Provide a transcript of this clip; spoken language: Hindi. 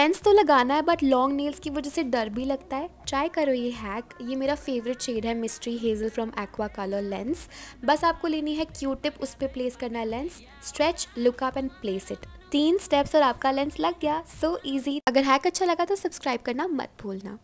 लेंस तो लगाना है बट लॉन्ग नेल्स की वजह से डर भी लगता है ट्राई करो ये हैक ये मेरा फेवरेट शेड है mystery hazel from aqua colour lens बस आपको लेनी है क्यू टिप उस पर प्लेस करना है lens stretch look up and place it तीन स्टेप्स और आपका लेंस लग गया सो so ईजी अगर हैक अच्छा लगा तो सब्सक्राइब करना मत भूलना